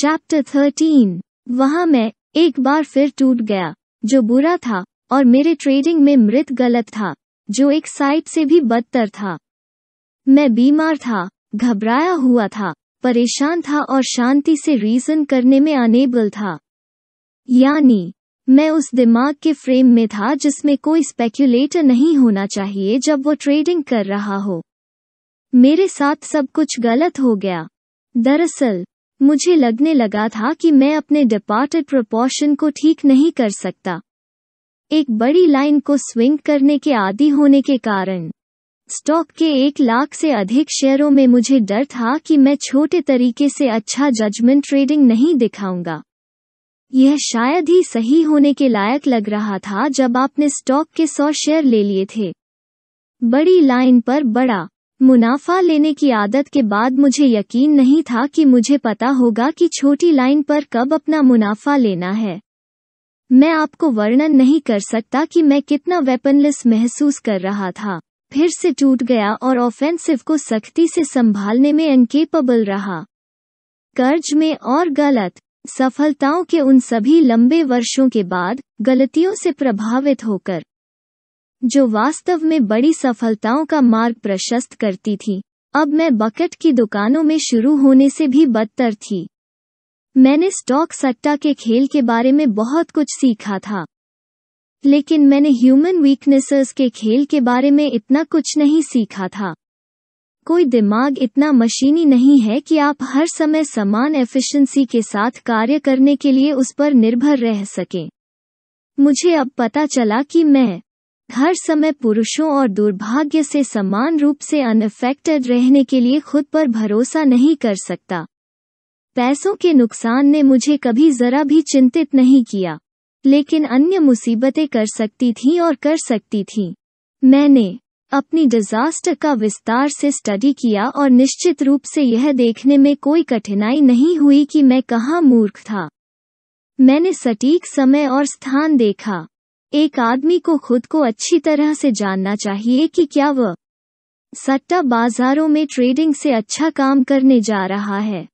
Chapter thirteen वहाँ मैं एक बार फिर टूट गया जो बुरा था और मेरे ट्रेडिंग में मृत गलत था जो एक साइट से भी बदतर था मैं बीमार था घबराया हुआ था परेशान था और शांति से रीजन करने में अनेबल था यानी मैं उस दिमाग के फ्रेम में था जिसमें कोई स्पेक्यूलेटर नहीं होना चाहिए जब वो ट्रेडिंग कर रहा हो मेरे साथ सब कुछ गलत हो गया दरअसल मुझे लगने लगा था कि मैं अपने डिपार्टेड प्रोपोर्शन को ठीक नहीं कर सकता एक बड़ी लाइन को स्विंग करने के आदि होने के कारण स्टॉक के एक लाख से अधिक शेयरों में मुझे डर था कि मैं छोटे तरीके से अच्छा जजमेंट ट्रेडिंग नहीं दिखाऊंगा यह शायद ही सही होने के लायक लग रहा था जब आपने स्टॉक के सौ शेयर ले लिए थे बड़ी लाइन पर बड़ा मुनाफा लेने की आदत के बाद मुझे यकीन नहीं था कि मुझे पता होगा कि छोटी लाइन पर कब अपना मुनाफा लेना है मैं आपको वर्णन नहीं कर सकता कि मैं कितना वेपनलेस महसूस कर रहा था फिर से टूट गया और ऑफेंसिव को सख्ती से संभालने में इनकेपेबल रहा कर्ज में और गलत सफलताओं के उन सभी लंबे वर्षों के बाद गलतियों से प्रभावित होकर जो वास्तव में बड़ी सफलताओं का मार्ग प्रशस्त करती थी अब मैं बकेट की दुकानों में शुरू होने से भी बदतर थी मैंने स्टॉक सट्टा के खेल के बारे में बहुत कुछ सीखा था लेकिन मैंने ह्यूमन वीकनेसेस के खेल के बारे में इतना कुछ नहीं सीखा था कोई दिमाग इतना मशीनी नहीं है कि आप हर समय समान एफिशिएंसी के साथ कार्य करने के लिए उस पर निर्भर रह सकें। मुझे अब पता चला कि मैं हर समय पुरुषों और दुर्भाग्य से समान रूप से अनफेक्टेड रहने के लिए खुद पर भरोसा नहीं कर सकता पैसों के नुकसान ने मुझे कभी जरा भी चिंतित नहीं किया लेकिन अन्य मुसीबतें कर सकती थीं और कर सकती थीं मैंने अपनी डिजास्टर का विस्तार से स्टडी किया और निश्चित रूप से यह देखने में कोई कठिनाई नहीं हुई कि मैं कहाँ मूर्ख था मैंने सटीक समय और स्थान देखा एक आदमी को खुद को अच्छी तरह से जानना चाहिए कि क्या वह सट्टा बाजारों में ट्रेडिंग से अच्छा काम करने जा रहा है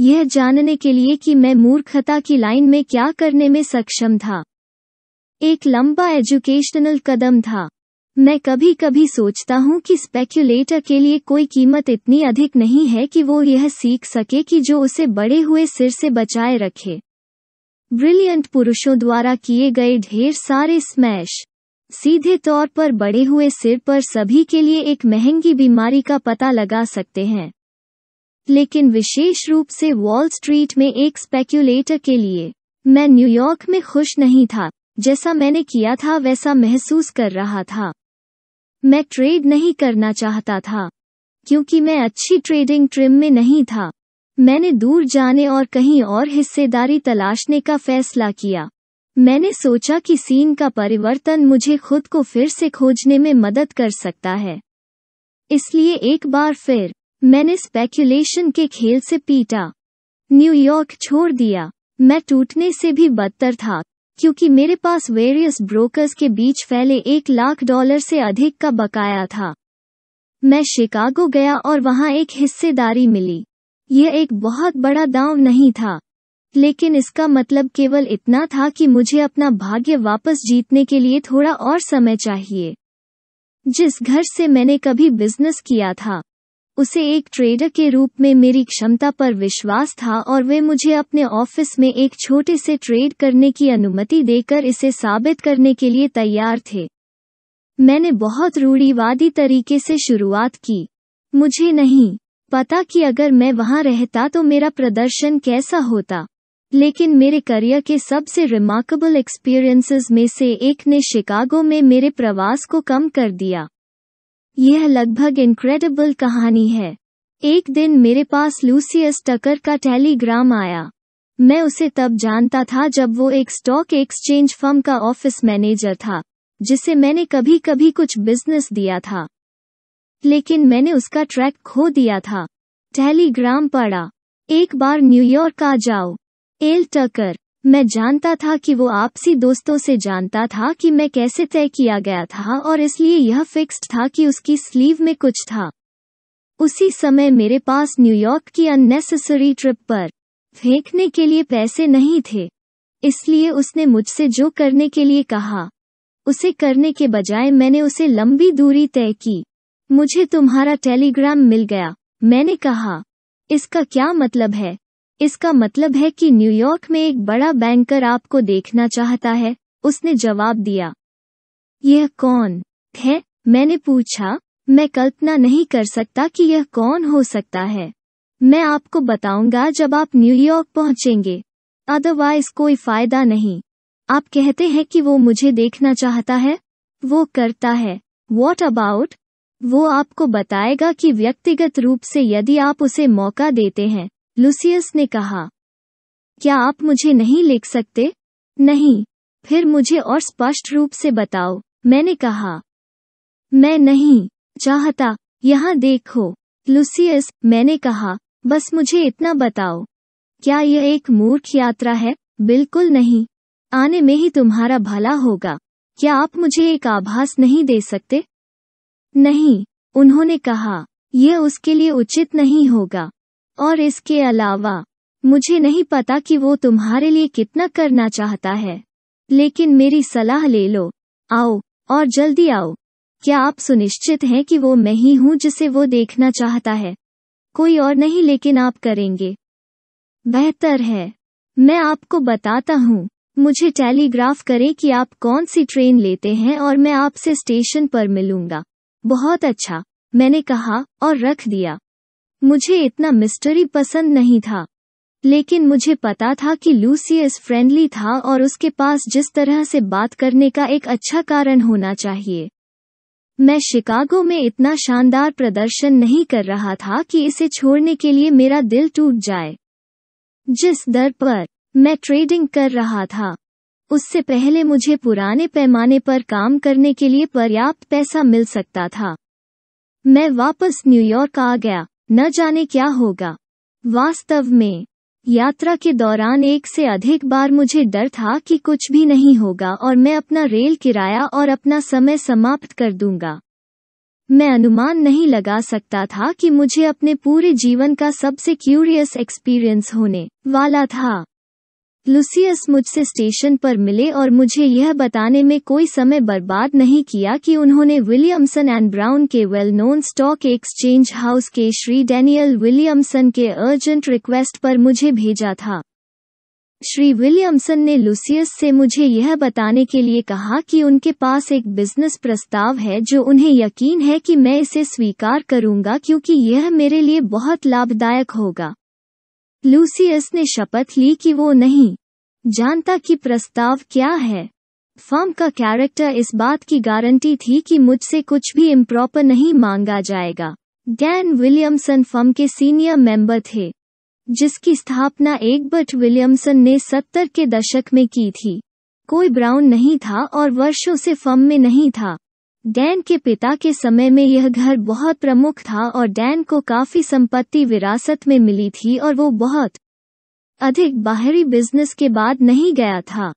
यह जानने के लिए कि मैं मूर्खता की लाइन में क्या करने में सक्षम था एक लंबा एजुकेशनल कदम था मैं कभी कभी सोचता हूँ कि स्पेक्यूलेटर के लिए कोई कीमत इतनी अधिक नहीं है कि वो यह सीख सके कि जो उसे बड़े हुए सिर से बचाए रखे ब्रिलियंट पुरुषों द्वारा किए गए ढेर सारे स्मैश सीधे तौर पर बड़े हुए सिर पर सभी के लिए एक महंगी बीमारी का पता लगा सकते हैं लेकिन विशेष रूप से वॉल स्ट्रीट में एक स्पेक्यूलेटर के लिए मैं न्यूयॉर्क में खुश नहीं था जैसा मैंने किया था वैसा महसूस कर रहा था मैं ट्रेड नहीं करना चाहता था क्योंकि मैं अच्छी ट्रेडिंग ट्रिम में नहीं था मैंने दूर जाने और कहीं और हिस्सेदारी तलाशने का फैसला किया मैंने सोचा कि सीन का परिवर्तन मुझे खुद को फिर से खोजने में मदद कर सकता है इसलिए एक बार फिर मैंने स्पेक्यूलेशन के खेल से पीटा न्यूयॉर्क छोड़ दिया मैं टूटने से भी बदतर था क्योंकि मेरे पास वेरियस ब्रोकर्स के बीच फैले एक लाख डॉलर से अधिक का बकाया था मैं शिकागो गया और वहां एक हिस्सेदारी मिली यह एक बहुत बड़ा दांव नहीं था लेकिन इसका मतलब केवल इतना था कि मुझे अपना भाग्य वापस जीतने के लिए थोड़ा और समय चाहिए जिस घर से मैंने कभी बिजनेस किया था उसे एक ट्रेडर के रूप में मेरी क्षमता पर विश्वास था और वे मुझे अपने ऑफिस में एक छोटे से ट्रेड करने की अनुमति देकर इसे साबित करने के लिए तैयार थे मैंने बहुत रूढ़ीवादी तरीके से शुरुआत की मुझे नहीं पता कि अगर मैं वहां रहता तो मेरा प्रदर्शन कैसा होता लेकिन मेरे करियर के सबसे रिमार्केबल एक्सपीरियंसेस में से एक ने शिकागो में मेरे प्रवास को कम कर दिया यह लगभग इनक्रेडिबल कहानी है एक दिन मेरे पास लूसियस टकर का टेलीग्राम आया मैं उसे तब जानता था जब वो एक स्टॉक एक्सचेंज फर्म का ऑफिस मैनेजर था जिसे मैंने कभी कभी कुछ बिजनेस दिया था लेकिन मैंने उसका ट्रैक खो दिया था टेलीग्राम पड़ा एक बार न्यूयॉर्क आ जाओ एल टकर मैं जानता था कि वो आपसी दोस्तों से जानता था कि मैं कैसे तय किया गया था और इसलिए यह फिक्स्ड था कि उसकी स्लीव में कुछ था उसी समय मेरे पास न्यूयॉर्क की अननेसेसरी ट्रिप पर फेंकने के लिए पैसे नहीं थे इसलिए उसने मुझसे जो करने के लिए कहा उसे करने के बजाय मैंने उसे लंबी दूरी तय की मुझे तुम्हारा टेलीग्राम मिल गया मैंने कहा इसका क्या मतलब है इसका मतलब है कि न्यूयॉर्क में एक बड़ा बैंकर आपको देखना चाहता है उसने जवाब दिया यह कौन है मैंने पूछा मैं कल्पना नहीं कर सकता कि यह कौन हो सकता है मैं आपको बताऊंगा जब आप न्यूयॉर्क पहुंचेंगे अदरवाइज कोई फायदा नहीं आप कहते हैं कि वो मुझे देखना चाहता है वो करता है वॉट अबाउट वो आपको बताएगा कि व्यक्तिगत रूप से यदि आप उसे मौका देते हैं लुसियस ने कहा क्या आप मुझे नहीं लिख सकते नहीं फिर मुझे और स्पष्ट रूप से बताओ मैंने कहा मैं नहीं चाहता यहाँ देखो लुसियस मैंने कहा बस मुझे इतना बताओ क्या यह एक मूर्ख यात्रा है बिल्कुल नहीं आने में ही तुम्हारा भला होगा क्या आप मुझे एक आभास नहीं दे सकते नहीं उन्होंने कहा यह उसके लिए उचित नहीं होगा और इसके अलावा मुझे नहीं पता कि वो तुम्हारे लिए कितना करना चाहता है लेकिन मेरी सलाह ले लो आओ और जल्दी आओ क्या आप सुनिश्चित हैं कि वो मैं ही हूँ जिसे वो देखना चाहता है कोई और नहीं लेकिन आप करेंगे बेहतर है मैं आपको बताता हूँ मुझे टेलीग्राफ करें कि आप कौन सी ट्रेन लेते हैं और मैं आपसे स्टेशन पर मिलूंगा बहुत अच्छा मैंने कहा और रख दिया मुझे इतना मिस्टरी पसंद नहीं था लेकिन मुझे पता था कि लूसियस फ्रेंडली था और उसके पास जिस तरह से बात करने का एक अच्छा कारण होना चाहिए मैं शिकागो में इतना शानदार प्रदर्शन नहीं कर रहा था कि इसे छोड़ने के लिए मेरा दिल टूट जाए जिस दर पर मैं ट्रेडिंग कर रहा था उससे पहले मुझे पुराने पैमाने पर काम करने के लिए पर्याप्त पैसा मिल सकता था मैं वापस न्यूयॉर्क आ गया न जाने क्या होगा वास्तव में यात्रा के दौरान एक से अधिक बार मुझे डर था कि कुछ भी नहीं होगा और मैं अपना रेल किराया और अपना समय समाप्त कर दूंगा मैं अनुमान नहीं लगा सकता था कि मुझे अपने पूरे जीवन का सबसे क्यूरियस एक्सपीरियंस होने वाला था लुसियस मुझसे स्टेशन पर मिले और मुझे यह बताने में कोई समय बर्बाद नहीं किया कि उन्होंने विलियमसन एंड ब्राउन के well known stock exchange house के श्री डेनियल विलियमसन के अर्जेंट रिक्वेस्ट पर मुझे भेजा था श्री विलियमसन ने लुसियस से मुझे यह बताने के लिए कहा कि उनके पास एक बिजनेस प्रस्ताव है जो उन्हें यकीन है कि मैं इसे स्वीकार करूंगा क्योंकि यह मेरे लिए बहुत लाभदायक होगा लूसियस ने शपथ ली कि वो नहीं जानता कि प्रस्ताव क्या है फर्म का कैरेक्टर इस बात की गारंटी थी कि मुझसे कुछ भी इम्प्रॉपर नहीं मांगा जाएगा डैन विलियमसन फर्म के सीनियर मेंबर थे जिसकी स्थापना बट विलियमसन ने सत्तर के दशक में की थी कोई ब्राउन नहीं था और वर्षों से फर्म में नहीं था डैन के पिता के समय में यह घर बहुत प्रमुख था और डैन को काफी संपत्ति विरासत में मिली थी और वो बहुत अधिक बाहरी बिजनेस के बाद नहीं गया था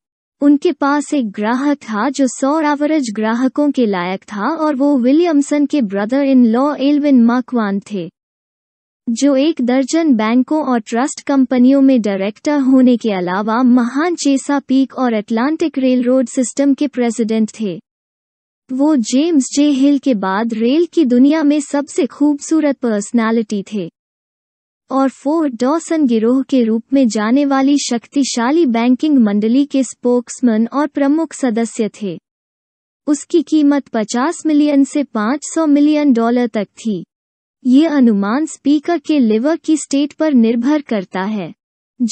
उनके पास एक ग्राहक था जो सौ एवरेज ग्राहकों के लायक था और वो विलियमसन के ब्रदर इन लॉ एलविन माकवान थे जो एक दर्जन बैंकों और ट्रस्ट कंपनियों में डायरेक्टर होने के अलावा महान चेसा पीक और अटलांटिक रेल रोड सिस्टम के प्रेसिडेंट थे वो जेम्स जे हिल के बाद रेल की दुनिया में सबसे खूबसूरत पर्सनालिटी थे और फोर्ट डॉसन गिरोह के रूप में जाने वाली शक्तिशाली बैंकिंग मंडली के स्पोक्समैन और प्रमुख सदस्य थे उसकी कीमत 50 मिलियन से 500 मिलियन डॉलर तक थी ये अनुमान स्पीकर के लिवर की स्टेट पर निर्भर करता है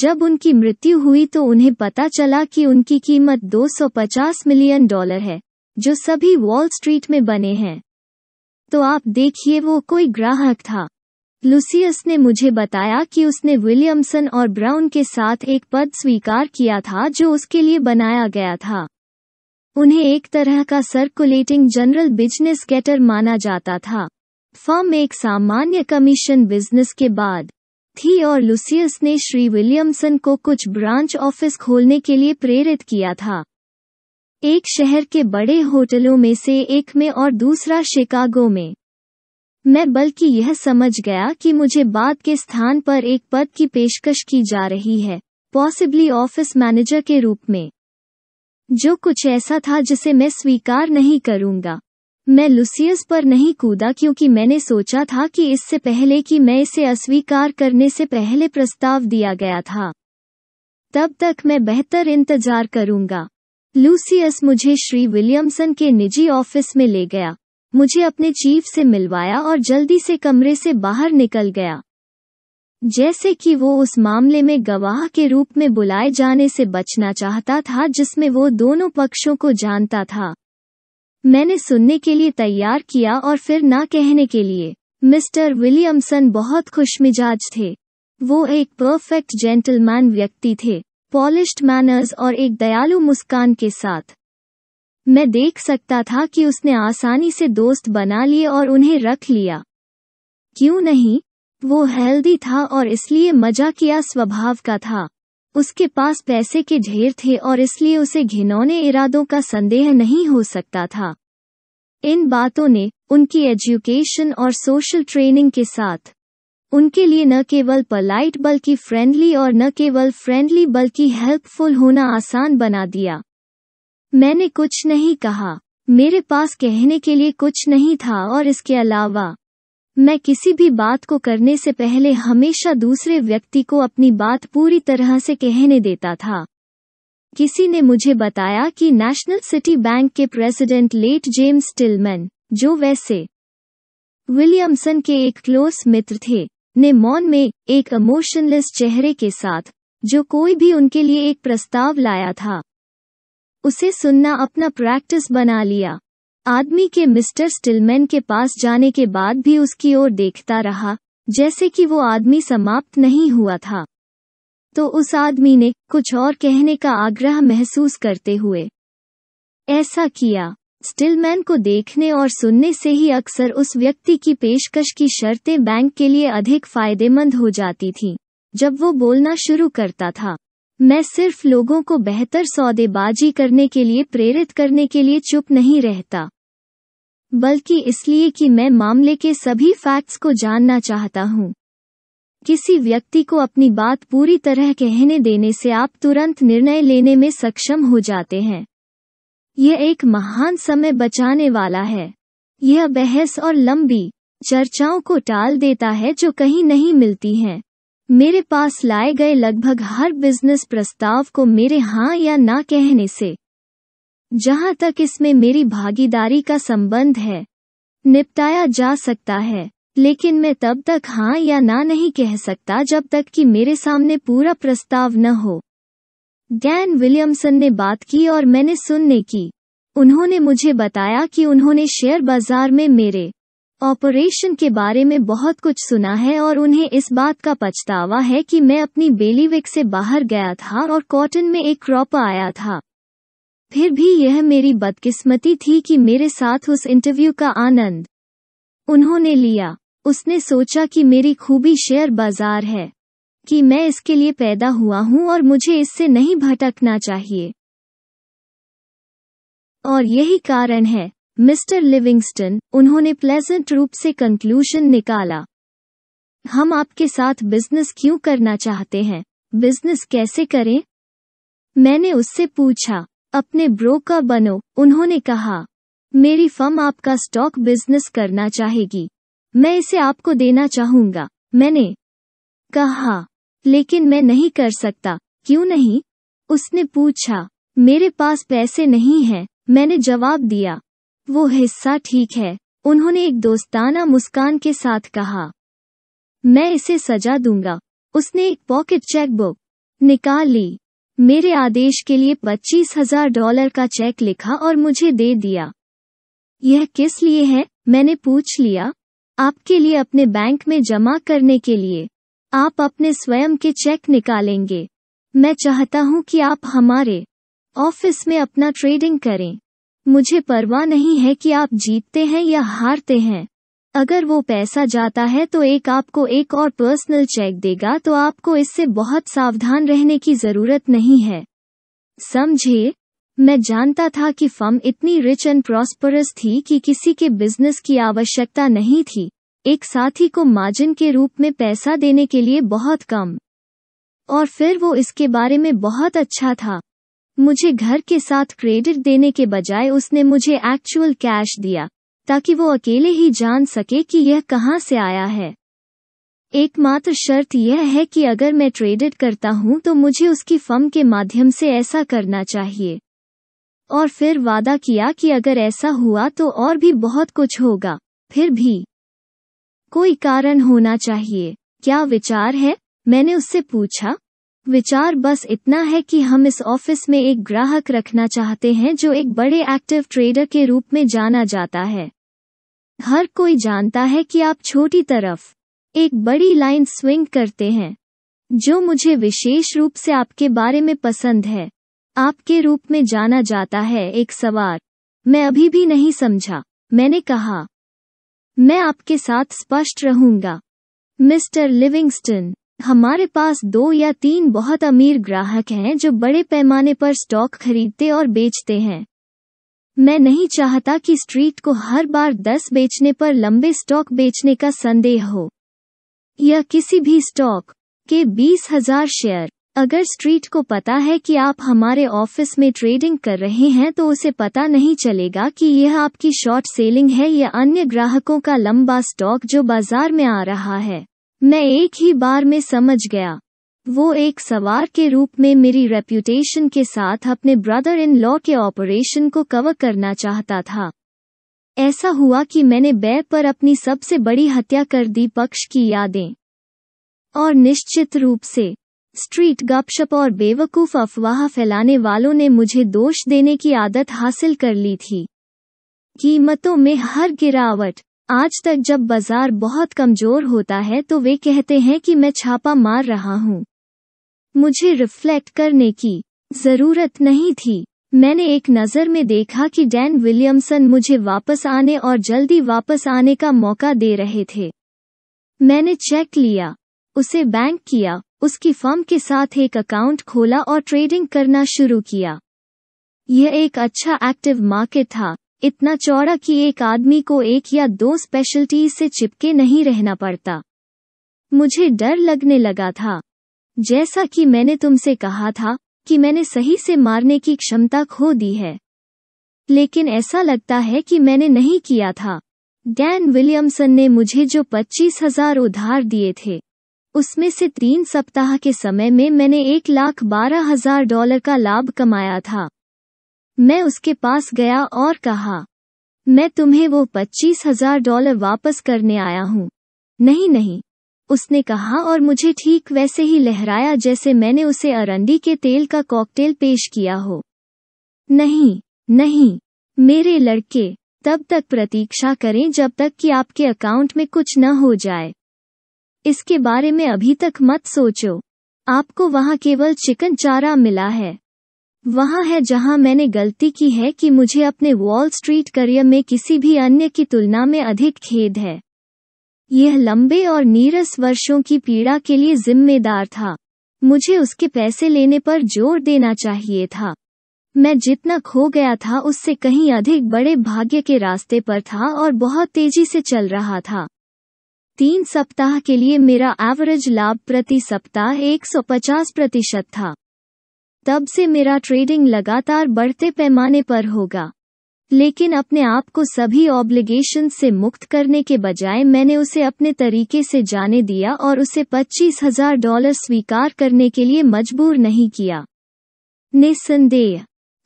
जब उनकी मृत्यु हुई तो उन्हें पता चला कि उनकी कीमत 250 मिलियन डॉलर है जो सभी वॉल स्ट्रीट में बने हैं तो आप देखिए वो कोई ग्राहक था लुसियस ने मुझे बताया कि उसने विलियमसन और ब्राउन के साथ एक पद स्वीकार किया था जो उसके लिए बनाया गया था उन्हें एक तरह का सर्कुलेटिंग जनरल बिजनेस गेटर माना जाता था फर्म एक सामान्य कमीशन बिजनेस के बाद थी और लुसियस ने श्री विलियमसन को कुछ ब्रांच ऑफिस खोलने के लिए प्रेरित किया था एक शहर के बड़े होटलों में से एक में और दूसरा शिकागो में मैं बल्कि यह समझ गया कि मुझे बाद के स्थान पर एक पद की पेशकश की जा रही है पॉसिबली ऑफिस मैनेजर के रूप में जो कुछ ऐसा था जिसे मैं स्वीकार नहीं करूंगा मैं लुसियस पर नहीं कूदा क्योंकि मैंने सोचा था कि इससे पहले कि मैं इसे अस्वीकार करने से पहले प्रस्ताव दिया गया था तब तक मैं बेहतर इंतजार करूंगा लूसियस मुझे श्री विलियमसन के निजी ऑफिस में ले गया मुझे अपने चीफ से मिलवाया और जल्दी से कमरे से बाहर निकल गया जैसे कि वो उस मामले में गवाह के रूप में बुलाए जाने से बचना चाहता था जिसमें वो दोनों पक्षों को जानता था मैंने सुनने के लिए तैयार किया और फिर ना कहने के लिए मिस्टर विलियमसन बहुत खुशमिजाज थे वो एक परफेक्ट जेंटलमैन व्यक्ति थे पॉलिश्ड मैनर्स और एक दयालु मुस्कान के साथ मैं देख सकता था कि उसने आसानी से दोस्त बना लिए और उन्हें रख लिया क्यों नहीं वो हेल्दी था और इसलिए मजा किया स्वभाव का था उसके पास पैसे के ढेर थे और इसलिए उसे घिनौने इरादों का संदेह नहीं हो सकता था इन बातों ने उनकी एजुकेशन और सोशल ट्रेनिंग के साथ उनके लिए न केवल पलाइट बल्कि फ्रेंडली और न केवल फ्रेंडली बल्कि हेल्पफुल होना आसान बना दिया मैंने कुछ नहीं कहा मेरे पास कहने के लिए कुछ नहीं था और इसके अलावा मैं किसी भी बात को करने से पहले हमेशा दूसरे व्यक्ति को अपनी बात पूरी तरह से कहने देता था किसी ने मुझे बताया कि नेशनल सिटी बैंक के प्रेसिडेंट लेट जेम्स टिलमैन जो वैसे विलियमसन के एक क्लोज मित्र थे ने मौन में एक इमोशनलेस चेहरे के साथ जो कोई भी उनके लिए एक प्रस्ताव लाया था उसे सुनना अपना प्रैक्टिस बना लिया आदमी के मिस्टर स्टिलमैन के पास जाने के बाद भी उसकी ओर देखता रहा जैसे कि वो आदमी समाप्त नहीं हुआ था तो उस आदमी ने कुछ और कहने का आग्रह महसूस करते हुए ऐसा किया स्टिलमैन को देखने और सुनने से ही अक्सर उस व्यक्ति की पेशकश की शर्तें बैंक के लिए अधिक फायदेमंद हो जाती थीं जब वो बोलना शुरू करता था मैं सिर्फ लोगों को बेहतर सौदेबाजी करने के लिए प्रेरित करने के लिए चुप नहीं रहता बल्कि इसलिए कि मैं मामले के सभी फैक्ट्स को जानना चाहता हूँ किसी व्यक्ति को अपनी बात पूरी तरह कहने देने से आप तुरंत निर्णय लेने में सक्षम हो जाते हैं यह एक महान समय बचाने वाला है यह बहस और लंबी चर्चाओं को टाल देता है जो कहीं नहीं मिलती हैं मेरे पास लाए गए लगभग हर बिजनेस प्रस्ताव को मेरे हाँ या ना कहने से जहाँ तक इसमें मेरी भागीदारी का संबंध है निपटाया जा सकता है लेकिन मैं तब तक हाँ या ना नहीं कह सकता जब तक कि मेरे सामने पूरा प्रस्ताव न हो डैन विलियमसन ने बात की और मैंने सुनने की उन्होंने मुझे बताया कि उन्होंने शेयर बाजार में मेरे ऑपरेशन के बारे में बहुत कुछ सुना है और उन्हें इस बात का पछतावा है कि मैं अपनी बेलीविक से बाहर गया था और कॉटन में एक क्रॉप आया था फिर भी यह मेरी बदकिस्मती थी कि मेरे साथ उस इंटरव्यू का आनंद उन्होंने लिया उसने सोचा कि मेरी खूबी शेयर बाजार है कि मैं इसके लिए पैदा हुआ हूँ और मुझे इससे नहीं भटकना चाहिए और यही कारण है मिस्टर लिविंगस्टन उन्होंने प्लेजेंट रूप से कंक्लूजन निकाला हम आपके साथ बिजनेस क्यों करना चाहते हैं बिजनेस कैसे करें मैंने उससे पूछा अपने ब्रोकर बनो उन्होंने कहा मेरी फर्म आपका स्टॉक बिजनेस करना चाहेगी मैं इसे आपको देना चाहूंगा मैंने कहा लेकिन मैं नहीं कर सकता क्यों नहीं उसने पूछा मेरे पास पैसे नहीं हैं मैंने जवाब दिया वो हिस्सा ठीक है उन्होंने एक दोस्ताना मुस्कान के साथ कहा मैं इसे सजा दूंगा उसने एक पॉकेट चेकबुक निकाल ली मेरे आदेश के लिए पच्चीस हजार डॉलर का चेक लिखा और मुझे दे दिया यह किस लिए है मैंने पूछ लिया आपके लिए अपने बैंक में जमा करने के लिए आप अपने स्वयं के चेक निकालेंगे मैं चाहता हूं कि आप हमारे ऑफिस में अपना ट्रेडिंग करें मुझे परवाह नहीं है कि आप जीतते हैं या हारते हैं अगर वो पैसा जाता है तो एक आपको एक और पर्सनल चेक देगा तो आपको इससे बहुत सावधान रहने की जरूरत नहीं है समझे मैं जानता था कि फर्म इतनी रिच एंड प्रॉस्परस थी कि किसी के बिजनेस की आवश्यकता नहीं थी एक साथी को मार्जिन के रूप में पैसा देने के लिए बहुत कम और फिर वो इसके बारे में बहुत अच्छा था मुझे घर के साथ क्रेडिट देने के बजाय उसने मुझे एक्चुअल कैश दिया ताकि वो अकेले ही जान सके कि यह कहाँ से आया है एकमात्र शर्त यह है कि अगर मैं ट्रेडिट करता हूँ तो मुझे उसकी फर्म के माध्यम से ऐसा करना चाहिए और फिर वादा किया कि अगर ऐसा हुआ तो और भी बहुत कुछ होगा फिर भी कोई कारण होना चाहिए क्या विचार है मैंने उससे पूछा विचार बस इतना है कि हम इस ऑफिस में एक ग्राहक रखना चाहते हैं जो एक बड़े एक्टिव ट्रेडर के रूप में जाना जाता है हर कोई जानता है कि आप छोटी तरफ एक बड़ी लाइन स्विंग करते हैं जो मुझे विशेष रूप से आपके बारे में पसंद है आपके रूप में जाना जाता है एक सवार मैं अभी भी नहीं समझा मैंने कहा मैं आपके साथ स्पष्ट रहूंगा मिस्टर लिविंगस्टन हमारे पास दो या तीन बहुत अमीर ग्राहक हैं जो बड़े पैमाने पर स्टॉक खरीदते और बेचते हैं मैं नहीं चाहता कि स्ट्रीट को हर बार दस बेचने पर लंबे स्टॉक बेचने का संदेह हो या किसी भी स्टॉक के बीस हजार शेयर अगर स्ट्रीट को पता है कि आप हमारे ऑफिस में ट्रेडिंग कर रहे हैं तो उसे पता नहीं चलेगा कि यह आपकी शॉर्ट सेलिंग है या अन्य ग्राहकों का लंबा स्टॉक जो बाजार में आ रहा है मैं एक ही बार में समझ गया वो एक सवार के रूप में मेरी रेप्यूटेशन के साथ अपने ब्रदर इन लॉ के ऑपरेशन को कवर करना चाहता था ऐसा हुआ कि मैंने बै पर अपनी सबसे बड़ी हत्या कर दी पक्ष की यादें और निश्चित रूप से स्ट्रीट गपशप और बेवकूफ अफवाह फैलाने वालों ने मुझे दोष देने की आदत हासिल कर ली थी कीमतों में हर गिरावट आज तक जब बाजार बहुत कमजोर होता है तो वे कहते हैं कि मैं छापा मार रहा हूँ मुझे रिफ्लेक्ट करने की जरूरत नहीं थी मैंने एक नज़र में देखा कि डैन विलियमसन मुझे वापस आने और जल्दी वापस आने का मौका दे रहे थे मैंने चेक लिया उसे बैंक किया उसकी फर्म के साथ एक अकाउंट खोला और ट्रेडिंग करना शुरू किया यह एक अच्छा एक्टिव मार्केट था इतना चौड़ा कि एक आदमी को एक या दो स्पेशलिटीज से चिपके नहीं रहना पड़ता मुझे डर लगने लगा था जैसा कि मैंने तुमसे कहा था कि मैंने सही से मारने की क्षमता खो दी है लेकिन ऐसा लगता है कि मैंने नहीं किया था डैन विलियमसन ने मुझे जो पच्चीस हजार उधार दिए थे उसमें से तीन सप्ताह के समय में मैंने एक लाख बारह हजार डॉलर का लाभ कमाया था मैं उसके पास गया और कहा मैं तुम्हें वो पच्चीस हजार डॉलर वापस करने आया हूँ नहीं नहीं उसने कहा और मुझे ठीक वैसे ही लहराया जैसे मैंने उसे अरंडी के तेल का कॉकटेल पेश किया हो नहीं नहीं मेरे लड़के तब तक प्रतीक्षा करें जब तक कि आपके अकाउंट में कुछ न हो जाए इसके बारे में अभी तक मत सोचो आपको वहाँ केवल चिकन चारा मिला है वहाँ है जहाँ मैंने गलती की है कि मुझे अपने वॉल स्ट्रीट करियर में किसी भी अन्य की तुलना में अधिक खेद है यह लंबे और नीरस वर्षों की पीड़ा के लिए जिम्मेदार था मुझे उसके पैसे लेने पर जोर देना चाहिए था मैं जितना खो गया था उससे कहीं अधिक बड़े भाग्य के रास्ते पर था और बहुत तेजी से चल रहा था तीन सप्ताह के लिए मेरा एवरेज लाभ प्रति सप्ताह 150 प्रतिशत था तब से मेरा ट्रेडिंग लगातार बढ़ते पैमाने पर होगा लेकिन अपने आप को सभी ऑब्लिगेशन से मुक्त करने के बजाय मैंने उसे अपने तरीके से जाने दिया और उसे पच्चीस हजार डॉलर स्वीकार करने के लिए मजबूर नहीं किया निसंदेह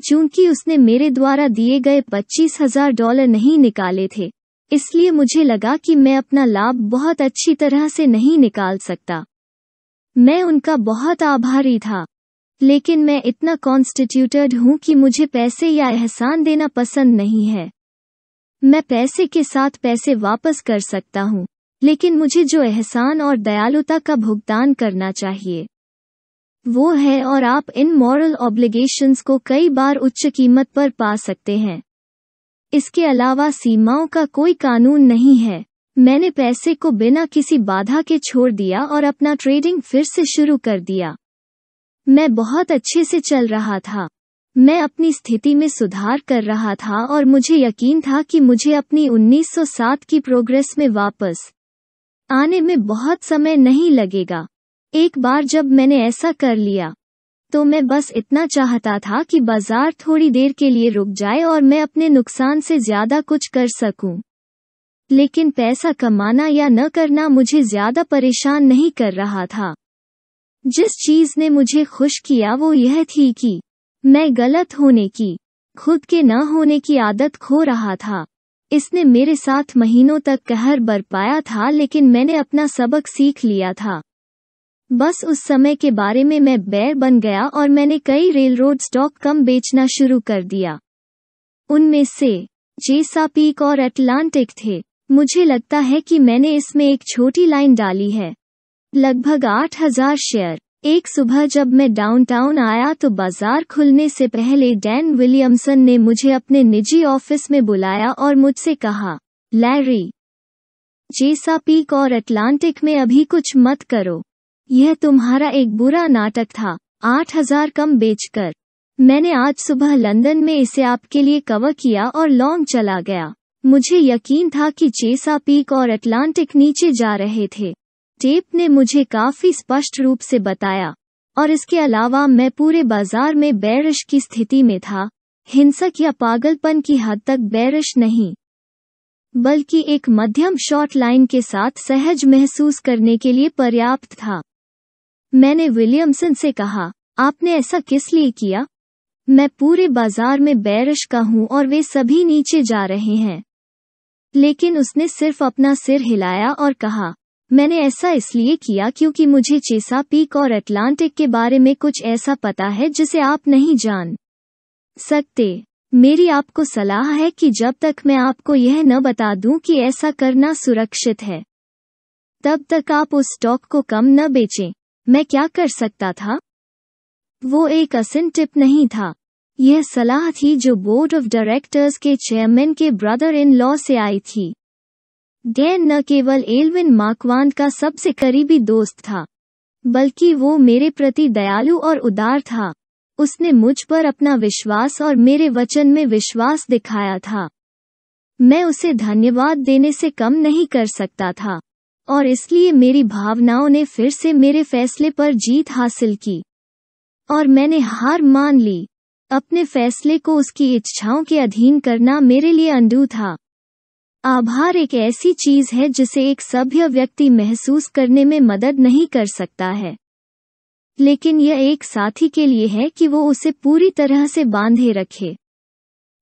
चूंकि उसने मेरे द्वारा दिए गए पच्चीस हजार डॉलर नहीं निकाले थे इसलिए मुझे लगा कि मैं अपना लाभ बहुत अच्छी तरह से नहीं निकाल सकता मैं उनका बहुत आभारी था लेकिन मैं इतना कॉन्स्टिट्यूटेड हूँ कि मुझे पैसे या एहसान देना पसंद नहीं है मैं पैसे के साथ पैसे वापस कर सकता हूँ लेकिन मुझे जो एहसान और दयालुता का भुगतान करना चाहिए वो है और आप इन मॉरल ऑब्लिगेशंस को कई बार उच्च कीमत पर पा सकते हैं इसके अलावा सीमाओं का कोई कानून नहीं है मैंने पैसे को बिना किसी बाधा के छोड़ दिया और अपना ट्रेडिंग फिर से शुरू कर दिया मैं बहुत अच्छे से चल रहा था मैं अपनी स्थिति में सुधार कर रहा था और मुझे यकीन था कि मुझे अपनी 1907 की प्रोग्रेस में वापस आने में बहुत समय नहीं लगेगा एक बार जब मैंने ऐसा कर लिया तो मैं बस इतना चाहता था कि बाजार थोड़ी देर के लिए रुक जाए और मैं अपने नुकसान से ज्यादा कुछ कर सकूं। लेकिन पैसा कमाना या न करना मुझे ज्यादा परेशान नहीं कर रहा था जिस चीज ने मुझे खुश किया वो यह थी कि मैं गलत होने की खुद के न होने की आदत खो रहा था इसने मेरे साथ महीनों तक कहर बरपाया था लेकिन मैंने अपना सबक सीख लिया था बस उस समय के बारे में मैं बैर बन गया और मैंने कई रेल रोड स्टॉक कम बेचना शुरू कर दिया उनमें से जेसा पीक और अटलांटिक थे मुझे लगता है कि मैंने इसमें एक छोटी लाइन डाली है लगभग आठ हजार शेयर एक सुबह जब मैं डाउनटाउन आया तो बाजार खुलने से पहले डैन विलियमसन ने मुझे अपने निजी ऑफिस में बुलाया और मुझसे कहा लैरी जेसा पीक और अटलांटिक में अभी कुछ मत करो यह तुम्हारा एक बुरा नाटक था आठ हजार कम बेचकर मैंने आज सुबह लंदन में इसे आपके लिए कवर किया और लॉन्ग चला गया मुझे यकीन था कि चेसा पीक और अटलांटिक नीचे जा रहे थे टेप ने मुझे काफी स्पष्ट रूप से बताया और इसके अलावा मैं पूरे बाजार में बैरिश की स्थिति में था हिंसक या पागलपन की हद तक बैरिश नहीं बल्कि एक मध्यम शॉर्ट लाइन के साथ सहज महसूस करने के लिए पर्याप्त था मैंने विलियमसन से कहा आपने ऐसा किस लिए किया मैं पूरे बाजार में बैरिश का हूं और वे सभी नीचे जा रहे हैं लेकिन उसने सिर्फ अपना सिर हिलाया और कहा मैंने ऐसा इसलिए किया क्योंकि मुझे चेसा पीक और अटलांटिक के बारे में कुछ ऐसा पता है जिसे आप नहीं जान सकते मेरी आपको सलाह है कि जब तक मैं आपको यह न बता दूं कि ऐसा करना सुरक्षित है तब तक आप उस स्टॉक को कम न बेचें मैं क्या कर सकता था वो एक असिन टिप नहीं था यह सलाह थी जो बोर्ड ऑफ डायरेक्टर्स के चेयरमैन के ब्रदर इन लॉ से आई थी डैन न केवल एलविन माकवान का सबसे करीबी दोस्त था बल्कि वो मेरे प्रति दयालु और उदार था उसने मुझ पर अपना विश्वास और मेरे वचन में विश्वास दिखाया था मैं उसे धन्यवाद देने से कम नहीं कर सकता था और इसलिए मेरी भावनाओं ने फिर से मेरे फैसले पर जीत हासिल की और मैंने हार मान ली अपने फैसले को उसकी इच्छाओं के अधीन करना मेरे लिए अंडू था आभार एक ऐसी चीज है जिसे एक सभ्य व्यक्ति महसूस करने में मदद नहीं कर सकता है लेकिन यह एक साथी के लिए है कि वो उसे पूरी तरह से बांधे रखे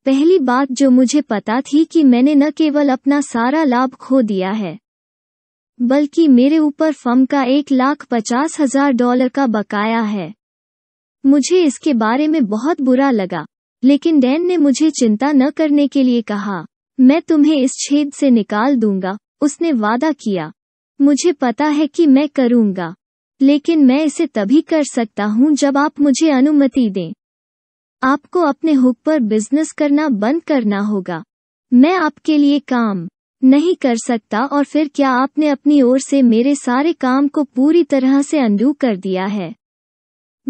पहली बात जो मुझे पता थी कि मैंने न केवल अपना सारा लाभ खो दिया है बल्कि मेरे ऊपर फर्म का एक लाख पचास हजार डॉलर का बकाया है मुझे इसके बारे में बहुत बुरा लगा लेकिन डैन ने मुझे चिंता न करने के लिए कहा मैं तुम्हें इस छेद से निकाल दूंगा उसने वादा किया मुझे पता है कि मैं करूंगा लेकिन मैं इसे तभी कर सकता हूं जब आप मुझे अनुमति दें आपको अपने हुक पर बिजनेस करना बंद करना होगा मैं आपके लिए काम नहीं कर सकता और फिर क्या आपने अपनी ओर से मेरे सारे काम को पूरी तरह से अंडू कर दिया है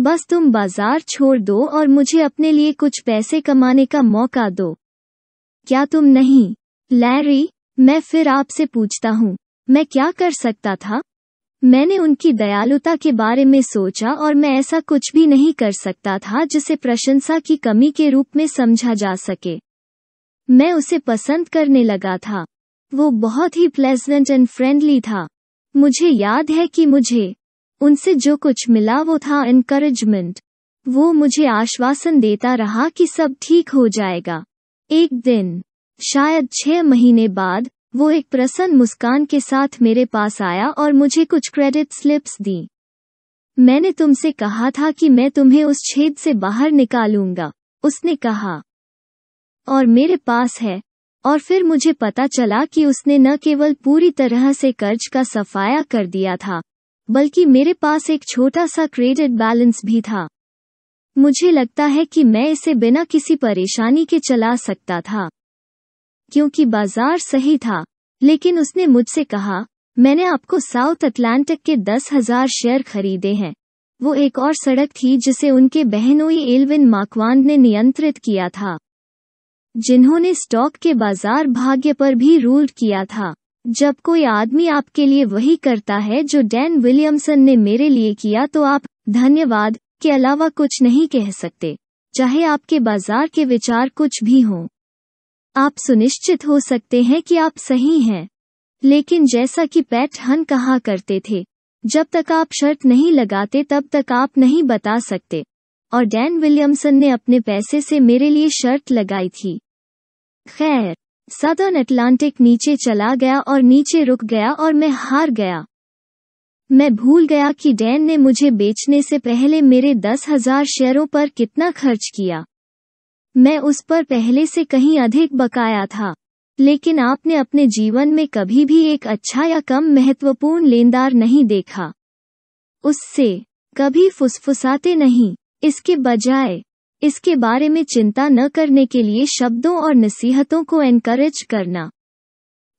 बस तुम बाजार छोड़ दो और मुझे अपने लिए कुछ पैसे कमाने का मौका दो क्या तुम नहीं लैरी मैं फिर आपसे पूछता हूँ मैं क्या कर सकता था मैंने उनकी दयालुता के बारे में सोचा और मैं ऐसा कुछ भी नहीं कर सकता था जिसे प्रशंसा की कमी के रूप में समझा जा सके मैं उसे पसंद करने लगा था वो बहुत ही प्लेजेंट एंड फ्रेंडली था मुझे याद है कि मुझे उनसे जो कुछ मिला वो था एनकरेजमेंट वो मुझे आश्वासन देता रहा कि सब ठीक हो जाएगा एक दिन शायद छह महीने बाद वो एक प्रसन्न मुस्कान के साथ मेरे पास आया और मुझे कुछ क्रेडिट स्लिप्स दी मैंने तुमसे कहा था कि मैं तुम्हें उस छेद से बाहर निकालूंगा उसने कहा और मेरे पास है और फिर मुझे पता चला कि उसने न केवल पूरी तरह से कर्ज का सफाया कर दिया था बल्कि मेरे पास एक छोटा सा क्रेडिट बैलेंस भी था मुझे लगता है कि मैं इसे बिना किसी परेशानी के चला सकता था क्योंकि बाजार सही था लेकिन उसने मुझसे कहा मैंने आपको साउथ अटलांटिक के दस हजार शेयर खरीदे हैं वो एक और सड़क थी जिसे उनके बहनोई एल्विन माकवान ने नियंत्रित किया था जिन्होंने स्टॉक के बाजार भाग्य पर भी रूल किया था जब कोई आदमी आपके लिए वही करता है जो डैन विलियमसन ने मेरे लिए किया तो आप धन्यवाद के अलावा कुछ नहीं कह सकते चाहे आपके बाजार के विचार कुछ भी हों आप सुनिश्चित हो सकते हैं कि आप सही हैं लेकिन जैसा कि पैट हन कहा करते थे जब तक आप शर्त नहीं लगाते तब तक आप नहीं बता सकते और डैन विलियमसन ने अपने पैसे से मेरे लिए शर्त लगाई थी खैर सदर्न अटलांटिक नीचे चला गया और नीचे रुक गया और मैं हार गया मैं भूल गया कि डैन ने मुझे बेचने से पहले मेरे दस हजार शेयरों पर कितना खर्च किया मैं उस पर पहले से कहीं अधिक बकाया था लेकिन आपने अपने जीवन में कभी भी एक अच्छा या कम महत्वपूर्ण लेनदार नहीं देखा उससे कभी फुसफुसाते नहीं इसके बजाय इसके बारे में चिंता न करने के लिए शब्दों और नसीहतों को एनकरेज करना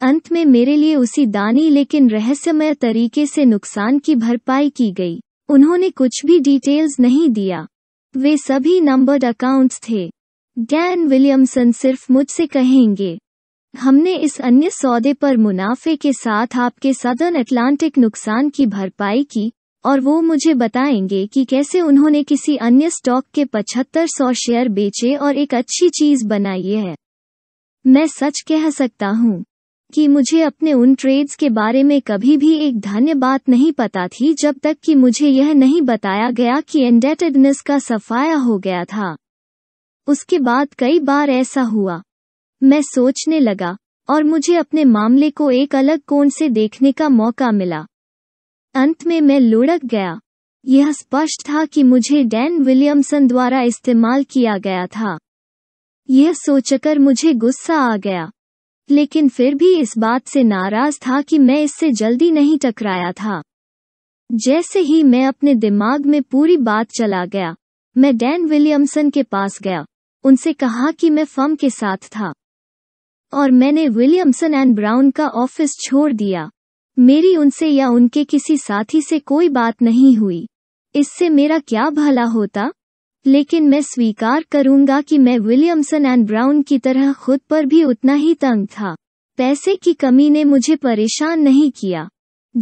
अंत में मेरे लिए उसी दानी लेकिन रहस्यमय तरीके से नुकसान की भरपाई की गई उन्होंने कुछ भी डिटेल्स नहीं दिया वे सभी नंबर्ड अकाउंट्स थे डैन विलियमसन सिर्फ मुझसे कहेंगे हमने इस अन्य सौदे पर मुनाफे के साथ आपके सदर्न अटलांटिक नुकसान की भरपाई की और वो मुझे बताएंगे कि कैसे उन्होंने किसी अन्य स्टॉक के 7500 शेयर बेचे और एक अच्छी चीज बनाई है मैं सच कह सकता हूँ कि मुझे अपने उन ट्रेड्स के बारे में कभी भी एक धन्य बात नहीं पता थी जब तक कि मुझे यह नहीं बताया गया कि एंडेटेडनेस का सफाया हो गया था उसके बाद कई बार ऐसा हुआ मैं सोचने लगा और मुझे अपने मामले को एक अलग कोण से देखने का मौका मिला अंत में मैं लुढ़क गया यह स्पष्ट था कि मुझे डैन विलियमसन द्वारा इस्तेमाल किया गया था यह सोचकर मुझे गुस्सा आ गया लेकिन फिर भी इस बात से नाराज था कि मैं इससे जल्दी नहीं टकराया था जैसे ही मैं अपने दिमाग में पूरी बात चला गया मैं डैन विलियमसन के पास गया उनसे कहा कि मैं फर्म के साथ था और मैंने विलियमसन एंड ब्राउन का ऑफिस छोड़ दिया मेरी उनसे या उनके किसी साथी से कोई बात नहीं हुई इससे मेरा क्या भला होता लेकिन मैं स्वीकार करूंगा कि मैं विलियमसन एंड ब्राउन की तरह खुद पर भी उतना ही तंग था पैसे की कमी ने मुझे परेशान नहीं किया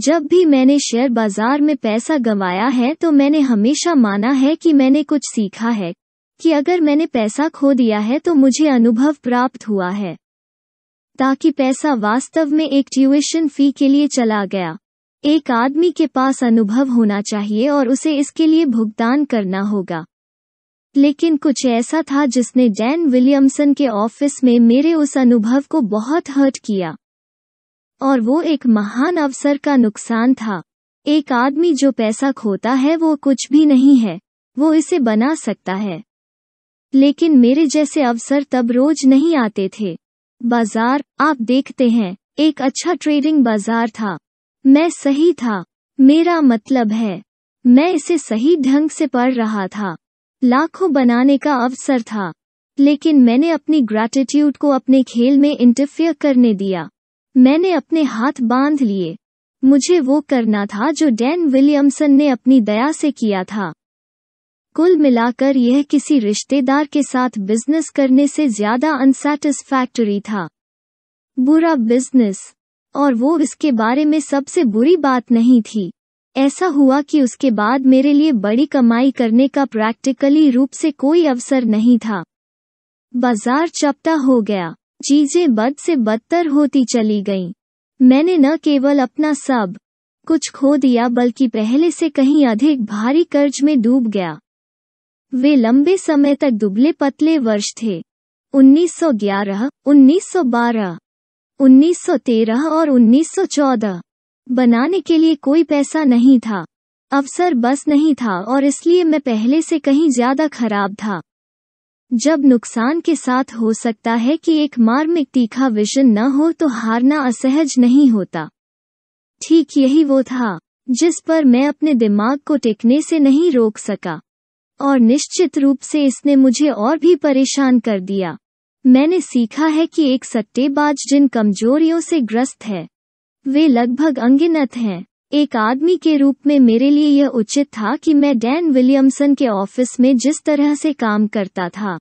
जब भी मैंने शेयर बाजार में पैसा गंवाया है तो मैंने हमेशा माना है कि मैंने कुछ सीखा है कि अगर मैंने पैसा खो दिया है तो मुझे अनुभव प्राप्त हुआ है ताकि पैसा वास्तव में एक ट्यूशन फी के लिए चला गया एक आदमी के पास अनुभव होना चाहिए और उसे इसके लिए भुगतान करना होगा लेकिन कुछ ऐसा था जिसने डैन विलियमसन के ऑफिस में मेरे उस अनुभव को बहुत हर्ट किया और वो एक महान अवसर का नुकसान था एक आदमी जो पैसा खोता है वो कुछ भी नहीं है वो इसे बना सकता है लेकिन मेरे जैसे अवसर तब रोज नहीं आते थे बाजार आप देखते हैं एक अच्छा ट्रेडिंग बाजार था मैं सही था मेरा मतलब है मैं इसे सही ढंग से पढ़ रहा था लाखों बनाने का अवसर था लेकिन मैंने अपनी ग्रैटिट्यूड को अपने खेल में इंटरफेयर करने दिया मैंने अपने हाथ बांध लिए मुझे वो करना था जो डैन विलियमसन ने अपनी दया से किया था कुल मिलाकर यह किसी रिश्तेदार के साथ बिजनेस करने से ज्यादा अनसेटिस्फैक्टरी था बुरा बिजनेस और वो इसके बारे में सबसे बुरी बात नहीं थी ऐसा हुआ कि उसके बाद मेरे लिए बड़ी कमाई करने का प्रैक्टिकली रूप से कोई अवसर नहीं था बाजार चपटा हो गया चीजें बद से बदतर होती चली गईं। मैंने न केवल अपना सब कुछ खो दिया बल्कि पहले से कहीं अधिक भारी कर्ज में डूब गया वे लंबे समय तक दुबले पतले वर्ष थे 1911, 1912, 1913 और 1914 बनाने के लिए कोई पैसा नहीं था अवसर बस नहीं था और इसलिए मैं पहले से कहीं ज्यादा खराब था जब नुकसान के साथ हो सकता है कि एक मार्मिक तीखा विजन न हो तो हारना असहज नहीं होता ठीक यही वो था जिस पर मैं अपने दिमाग को टिकने से नहीं रोक सका और निश्चित रूप से इसने मुझे और भी परेशान कर दिया मैंने सीखा है कि एक सट्टेबाज जिन कमजोरियों से ग्रस्त है वे लगभग अंगिनत हैं एक आदमी के रूप में मेरे लिए यह उचित था कि मैं डैन विलियमसन के ऑफिस में जिस तरह से काम करता था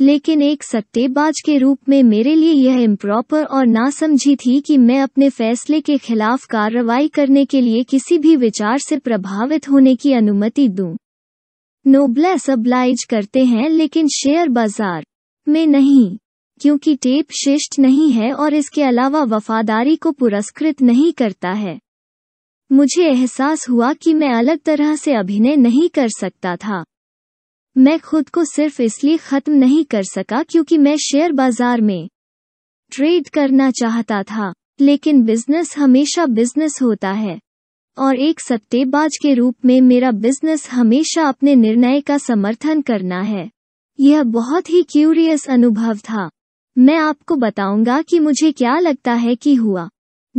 लेकिन एक सट्टेबाज के रूप में मेरे लिए यह इम्प्रॉपर और नासमझी थी कि मैं अपने फैसले के खिलाफ कार्रवाई करने के लिए किसी भी विचार से प्रभावित होने की अनुमति दूं नोब्लेस अब्लाइज करते हैं लेकिन शेयर बाजार में नहीं क्योंकि टेप शिष्ट नहीं है और इसके अलावा वफादारी को पुरस्कृत नहीं करता है मुझे एहसास हुआ कि मैं अलग तरह से अभिनय नहीं कर सकता था मैं खुद को सिर्फ इसलिए खत्म नहीं कर सका क्योंकि मैं शेयर बाजार में ट्रेड करना चाहता था लेकिन बिजनेस हमेशा बिजनेस होता है और एक सट्टेबाज के रूप में मेरा बिजनेस हमेशा अपने निर्णय का समर्थन करना है यह बहुत ही क्यूरियस अनुभव था मैं आपको बताऊंगा कि मुझे क्या लगता है कि हुआ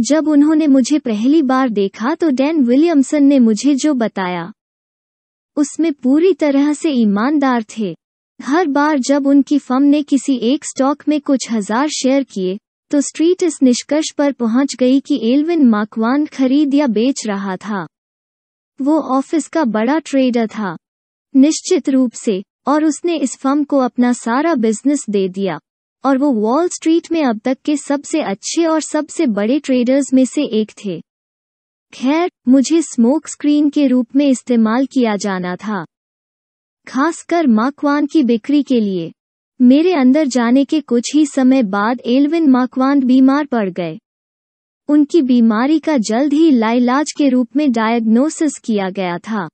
जब उन्होंने मुझे पहली बार देखा तो डैन विलियमसन ने मुझे जो बताया उसमें पूरी तरह से ईमानदार थे हर बार जब उनकी फर्म ने किसी एक स्टॉक में कुछ हजार शेयर किए तो स्ट्रीट इस निष्कर्ष पर पहुंच गई कि एल्विन माकवान खरीद या बेच रहा था वो ऑफिस का बड़ा ट्रेडर था निश्चित रूप से और उसने इस फर्म को अपना सारा बिजनेस दे दिया और वो वॉल स्ट्रीट में अब तक के सबसे अच्छे और सबसे बड़े ट्रेडर्स में से एक थे खैर मुझे स्मोक स्क्रीन के रूप में इस्तेमाल किया जाना था खासकर माकवान की बिक्री के लिए मेरे अंदर जाने के कुछ ही समय बाद एल्विन माकवान बीमार पड़ गए उनकी बीमारी का जल्द ही लाइलाज के रूप में डायग्नोसिस किया गया था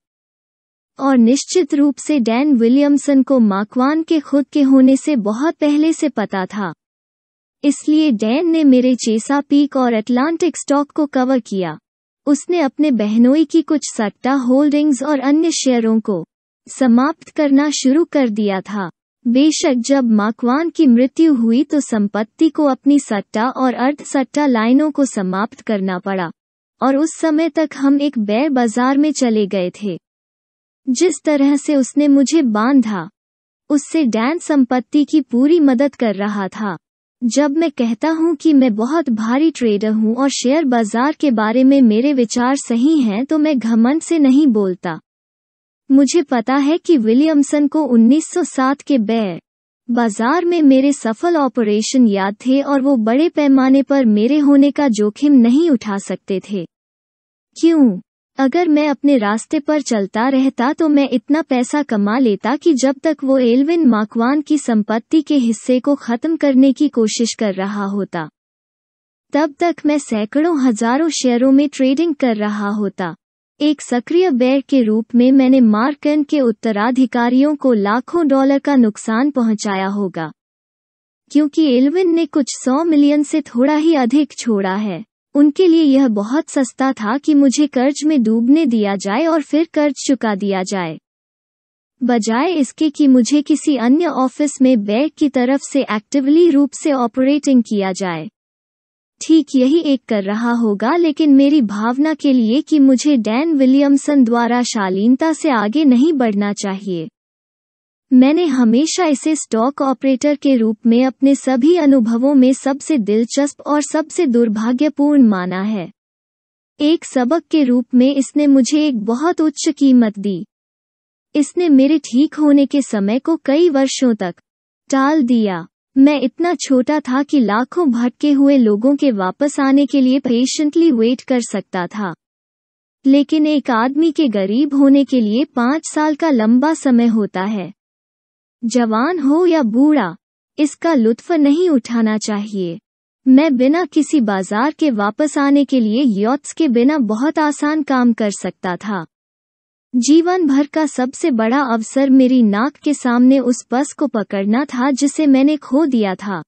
और निश्चित रूप से डैन विलियमसन को माकवान के खुद के होने से बहुत पहले से पता था इसलिए डैन ने मेरे चेसा पीक और अटलांटिक स्टॉक को कवर किया उसने अपने बहनोई की कुछ सट्टा होल्डिंग्स और अन्य शेयरों को समाप्त करना शुरू कर दिया था बेशक जब माकवान की मृत्यु हुई तो संपत्ति को अपनी सट्टा और अर्ध सट्टा लाइनों को समाप्त करना पड़ा और उस समय तक हम एक बैर बाजार में चले गए थे जिस तरह से उसने मुझे बांधा उससे डैन संपत्ति की पूरी मदद कर रहा था जब मैं कहता हूँ कि मैं बहुत भारी ट्रेडर हूँ और शेयर बाजार के बारे में मेरे विचार सही हैं तो मैं घमंड से नहीं बोलता मुझे पता है कि विलियमसन को 1907 के बैर बाजार में मेरे सफल ऑपरेशन याद थे और वो बड़े पैमाने पर मेरे होने का जोखिम नहीं उठा सकते थे क्यों अगर मैं अपने रास्ते पर चलता रहता तो मैं इतना पैसा कमा लेता कि जब तक वो एल्विन माकवान की संपत्ति के हिस्से को खत्म करने की कोशिश कर रहा होता तब तक मैं सैकड़ों हजारों शेयरों में ट्रेडिंग कर रहा होता एक सक्रिय बैर के रूप में मैंने मार्कन के उत्तराधिकारियों को लाखों डॉलर का नुकसान पहुंचाया होगा क्योंकि एल्विन ने कुछ सौ मिलियन से थोड़ा ही अधिक छोड़ा है उनके लिए यह बहुत सस्ता था कि मुझे कर्ज में डूबने दिया जाए और फिर कर्ज चुका दिया जाए बजाय इसके कि मुझे किसी अन्य ऑफिस में बैग की तरफ से एक्टिवली रूप से ऑपरेटिंग किया जाए ठीक यही एक कर रहा होगा लेकिन मेरी भावना के लिए कि मुझे डैन विलियमसन द्वारा शालीनता से आगे नहीं बढ़ना चाहिए मैंने हमेशा इसे स्टॉक ऑपरेटर के रूप में अपने सभी अनुभवों में सबसे दिलचस्प और सबसे दुर्भाग्यपूर्ण माना है एक सबक के रूप में इसने मुझे एक बहुत उच्च कीमत दी इसने मेरे ठीक होने के समय को कई वर्षों तक टाल दिया मैं इतना छोटा था कि लाखों भटके हुए लोगों के वापस आने के लिए पेशेंटली वेट कर सकता था लेकिन एक आदमी के गरीब होने के लिए पाँच साल का लंबा समय होता है जवान हो या बूढ़ा इसका लुत्फ नहीं उठाना चाहिए मैं बिना किसी बाजार के वापस आने के लिए योत्स के बिना बहुत आसान काम कर सकता था जीवन भर का सबसे बड़ा अवसर मेरी नाक के सामने उस बस को पकड़ना था जिसे मैंने खो दिया था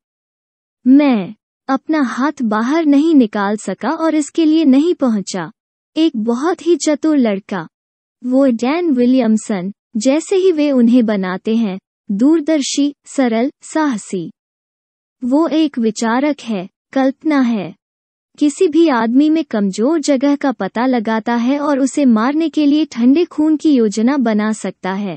मैं अपना हाथ बाहर नहीं निकाल सका और इसके लिए नहीं पहुंचा एक बहुत ही चतुर लड़का वो डैन विलियमसन जैसे ही वे उन्हें बनाते हैं दूरदर्शी सरल साहसी वो एक विचारक है कल्पना है किसी भी आदमी में कमजोर जगह का पता लगाता है और उसे मारने के लिए ठंडे खून की योजना बना सकता है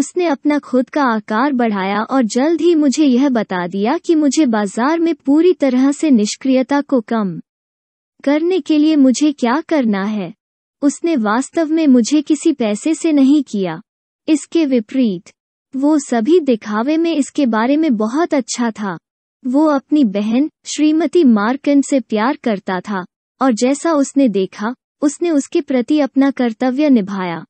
उसने अपना खुद का आकार बढ़ाया और जल्द ही मुझे यह बता दिया कि मुझे बाजार में पूरी तरह से निष्क्रियता को कम करने के लिए मुझे क्या करना है उसने वास्तव में मुझे किसी पैसे से नहीं किया इसके विपरीत वो सभी दिखावे में इसके बारे में बहुत अच्छा था वो अपनी बहन श्रीमती मार्कन से प्यार करता था और जैसा उसने देखा उसने उसके प्रति अपना कर्तव्य निभाया